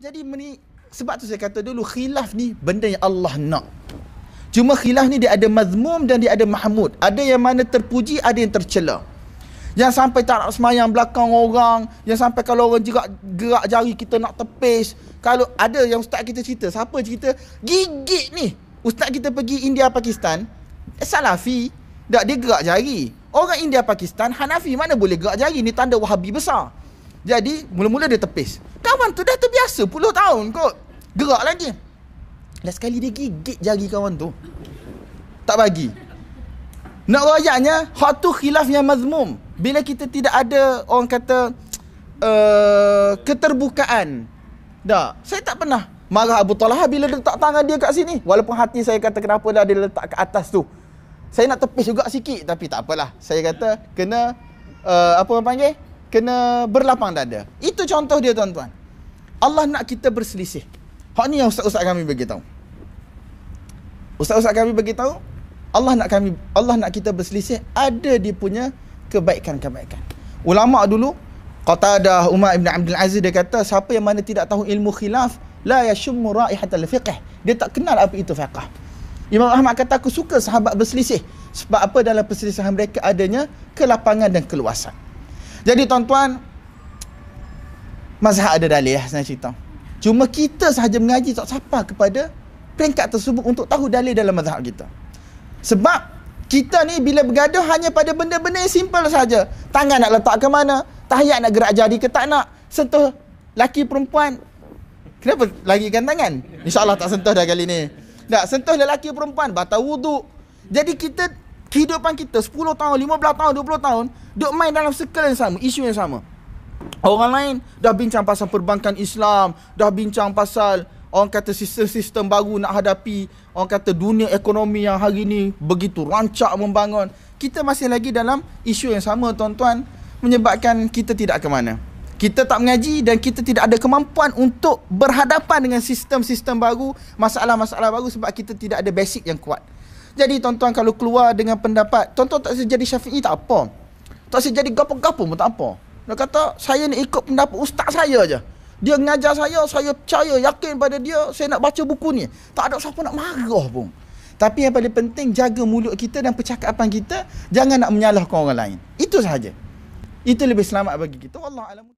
Jadi meni sebab tu saya kata dulu khilaf ni benda yang Allah nak. Cuma khilaf ni dia ada mazmum dan dia ada mahmud. Ada yang mana terpuji, ada yang tercela. Yang sampai tak nak semayang belakang orang, yang sampai kalau orang gerak, gerak jari kita nak tepis. Kalau ada yang ustaz kita cerita, siapa cerita? Gigit ni. Ustaz kita pergi India Pakistan, eh, Salafi, tak dia gerak jari. Orang India Pakistan Hanafi mana boleh gerak jari ni tanda Wahabi besar. Jadi mula-mula dia tepis kawan tu dah terbiasa puluh tahun kot Gerak lagi Dah sekali dia gigit jari kawan tu Tak bagi Nak rayaknya Hak tu khilaf yang mazmum Bila kita tidak ada orang kata uh, Keterbukaan Dah Saya tak pernah marah Abu Talha bila letak tangan dia kat sini Walaupun hati saya kata kenapa dah dia letak kat atas tu Saya nak tepis juga sikit Tapi tak apalah Saya kata kena uh, Apa orang panggil Kena berlapang dada Itu contoh dia tuan-tuan Allah nak kita berselisih. Hak ni yang ustaz-ustaz kami bagi tahu. Ustaz-ustaz kami bagi tahu Allah nak kami Allah nak kita berselisih ada dia punya kebaikan-kebaikan. Ulama dulu Qatadah Umar Ibn Abdul Aziz dia kata siapa yang mana tidak tahu ilmu khilaf la yashum raihatal fiqh. Dia tak kenal apa itu fiqh. Imam Ahmad kata aku suka sahabat berselisih sebab apa dalam perselisihan mereka adanya kelapangan dan keluasan. Jadi tuan-tuan, mazhab ada dalil lah saya cerita. Cuma kita sahaja mengaji tak siapa kepada peringkat tersebut untuk tahu dalil dalam mazhab kita. Sebab kita ni bila bergaduh hanya pada benda-benda yang simple saja. Tangan nak letak ke mana? Tahiyat nak gerak jari ke tak nak? Sentuh laki perempuan. Kenapa lagi kan tangan? InsyaAllah tak sentuh dah kali ni. Tak, sentuh lelaki perempuan. Batal wuduk. Jadi kita, kehidupan kita 10 tahun, 15 tahun, 20 tahun, duk main dalam circle yang sama, isu yang sama. Orang lain dah bincang pasal perbankan Islam, dah bincang pasal orang kata sistem-sistem baru nak hadapi orang kata dunia ekonomi yang hari ini begitu rancak membangun. Kita masih lagi dalam isu yang sama tuan-tuan menyebabkan kita tidak ke mana. Kita tak mengaji dan kita tidak ada kemampuan untuk berhadapan dengan sistem-sistem baru, masalah-masalah baru sebab kita tidak ada basic yang kuat. Jadi tuan-tuan kalau keluar dengan pendapat, tuan-tuan tak sejadi syafi'i tak apa. Tak sejadi gapo-gapo pun tak apa. Dia kata, saya ni ikut pendapat ustaz saya je. Dia ngajar saya, saya percaya, yakin pada dia, saya nak baca buku ni. Tak ada siapa nak marah pun. Tapi yang paling penting, jaga mulut kita dan percakapan kita, jangan nak menyalahkan orang lain. Itu sahaja. Itu lebih selamat bagi kita. Allah alam.